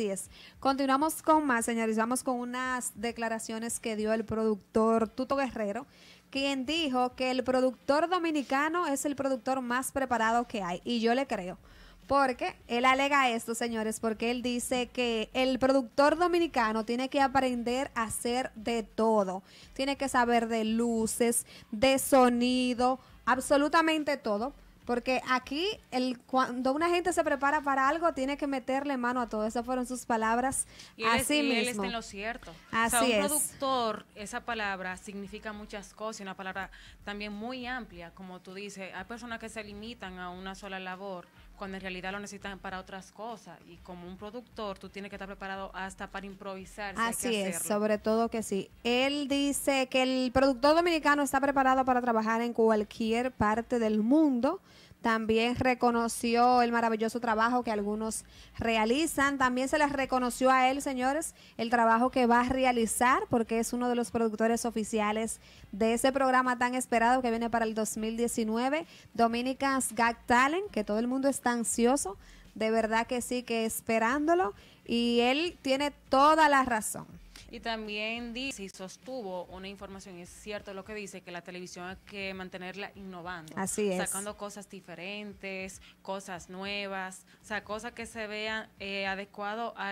Así es. Continuamos con más, señores. Vamos con unas declaraciones que dio el productor Tuto Guerrero, quien dijo que el productor dominicano es el productor más preparado que hay. Y yo le creo. Porque él alega esto, señores, porque él dice que el productor dominicano tiene que aprender a hacer de todo. Tiene que saber de luces, de sonido, absolutamente todo porque aquí, el, cuando una gente se prepara para algo, tiene que meterle mano a todo. Esas fueron sus palabras. Y él, Así está en lo cierto. Así un productor, esa palabra significa muchas cosas, una palabra también muy amplia, como tú dices. Hay personas que se limitan a una sola labor cuando en realidad lo necesitan para otras cosas. Y como un productor, tú tienes que estar preparado hasta para improvisar. Así es, sobre todo que sí. Él dice que el productor dominicano está preparado para trabajar en cualquier parte del mundo también reconoció el maravilloso trabajo que algunos realizan. También se les reconoció a él, señores, el trabajo que va a realizar porque es uno de los productores oficiales de ese programa tan esperado que viene para el 2019, Dominica's Gag Talent, que todo el mundo está ansioso, de verdad que sí, que esperándolo. Y él tiene toda la razón. Y también dice y sostuvo una información, es cierto lo que dice, que la televisión hay que mantenerla innovando. Así es. Sacando cosas diferentes, cosas nuevas, o sea, cosas que se vean eh, adecuado a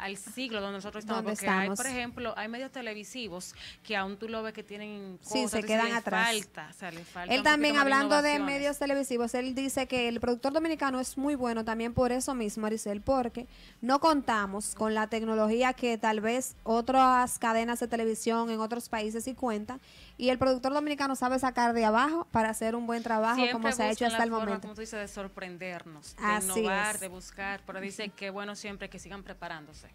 al siglo donde nosotros estamos. Porque hay, por ejemplo, hay medios televisivos que aún tú lo ves que tienen cosas sí, se quedan atrás. él también hablando de, medios televisivos, él dice que el productor dominicano es muy bueno también por eso mismo, Maricel, porque no contamos con la tecnología que tal vez otras cadenas de televisión en otros países y cuenta Y el productor dominicano sabe sacar de abajo para hacer un buen trabajo como se ha hecho hasta el momento. Como tú dices, de sorprendernos, de innovar, de buscar. Pero dice que bueno siempre que sigan preparándose.